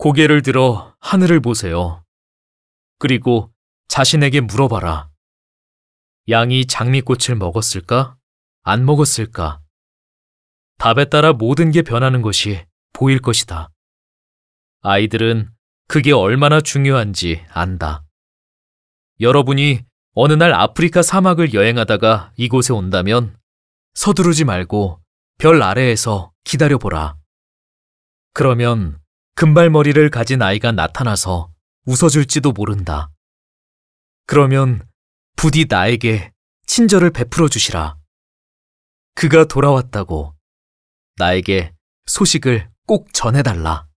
고개를 들어 하늘을 보세요. 그리고 자신에게 물어봐라. 양이 장미꽃을 먹었을까? 안 먹었을까? 답에 따라 모든 게 변하는 것이 보일 것이다. 아이들은 그게 얼마나 중요한지 안다. 여러분이 어느 날 아프리카 사막을 여행하다가 이곳에 온다면 서두르지 말고 별 아래에서 기다려보라. 그러면 금발머리를 가진 아이가 나타나서 웃어줄지도 모른다. 그러면 부디 나에게 친절을 베풀어 주시라. 그가 돌아왔다고 나에게 소식을 꼭 전해달라.